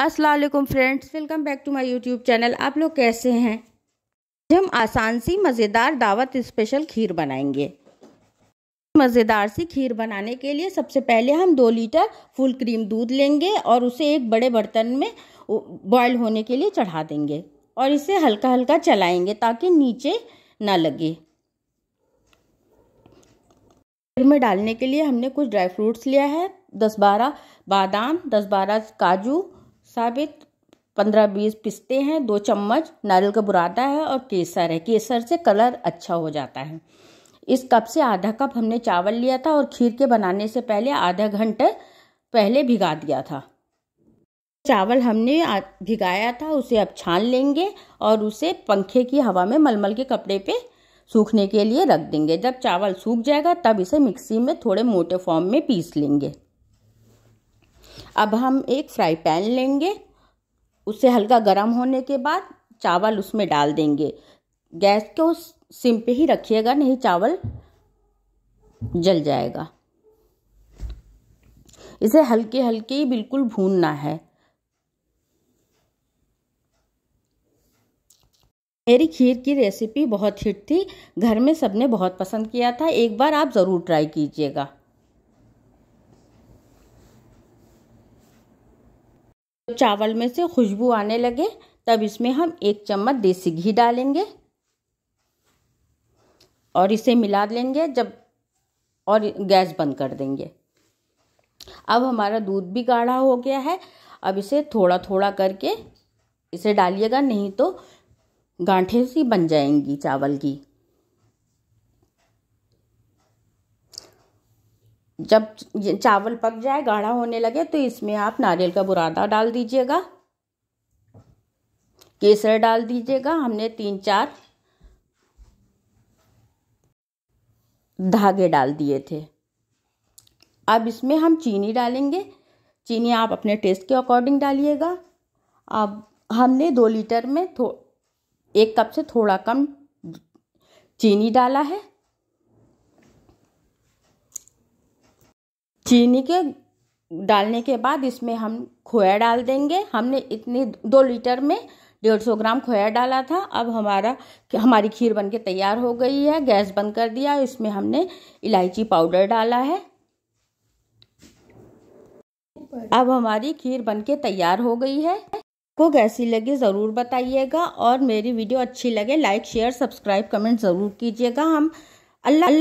Aslam friends welcome back to my YouTube channel आप लोग कैसे हैं आज हम आसान सी मज़ेदार दावत स्पेशल खीर बनाएंगे मज़ेदार सी खीर बनाने के लिए सबसे पहले हम दो लीटर फुल क्रीम दूध लेंगे और उसे एक बड़े बर्तन में बॉयल होने के लिए चढ़ा देंगे और इसे हल्का हल्का चलाएंगे ताकि नीचे ना लगे खीर में डालने के लिए हमने कुछ ड्राई फ्रूट्स लिया है दस बारह बादाम दस बारह काजू साबित पंद्रह बीस पिसते हैं दो चम्मच नारियल का बुरादा है और केसर है केसर से कलर अच्छा हो जाता है इस कप से आधा कप हमने चावल लिया था और खीर के बनाने से पहले आधा घंटे पहले भिगा दिया था चावल हमने भिगाया था उसे अब छान लेंगे और उसे पंखे की हवा में मलमल के कपड़े पे सूखने के लिए रख देंगे जब चावल सूख जाएगा तब इसे मिक्सी में थोड़े मोटे फॉर्म में पीस लेंगे अब हम एक फ्राई पैन लेंगे उसे हल्का गर्म होने के बाद चावल उसमें डाल देंगे गैस को सिम पे ही रखिएगा नहीं चावल जल जाएगा इसे हल्के हल्के ही बिल्कुल भूनना है मेरी खीर की रेसिपी बहुत हिट थी घर में सबने बहुत पसंद किया था एक बार आप ज़रूर ट्राई कीजिएगा तो चावल में से खुशबू आने लगे तब इसमें हम एक चम्मच देसी घी डालेंगे और इसे मिला लेंगे जब और गैस बंद कर देंगे अब हमारा दूध भी गाढ़ा हो गया है अब इसे थोड़ा थोड़ा करके इसे डालिएगा नहीं तो गांठे सी बन जाएंगी चावल की जब चावल पक जाए गाढ़ा होने लगे तो इसमें आप नारियल का बुरादा डाल दीजिएगा केसर डाल दीजिएगा हमने तीन चार धागे डाल दिए थे अब इसमें हम चीनी डालेंगे चीनी आप अपने टेस्ट के अकॉर्डिंग डालिएगा अब हमने दो लीटर में थो एक कप से थोड़ा कम चीनी डाला है चीनी के डालने के बाद इसमें हम खोया डाल देंगे हमने इतने दो लीटर में डेढ़ सौ ग्राम खोया डाला था अब हमारा हमारी खीर बनके तैयार हो गई है गैस बंद कर दिया इसमें हमने इलायची पाउडर डाला है अब हमारी खीर बनके तैयार हो गई है को कैसी लगी ज़रूर बताइएगा और मेरी वीडियो अच्छी लगे लाइक शेयर सब्सक्राइब कमेंट ज़रूर कीजिएगा हम अल्लाह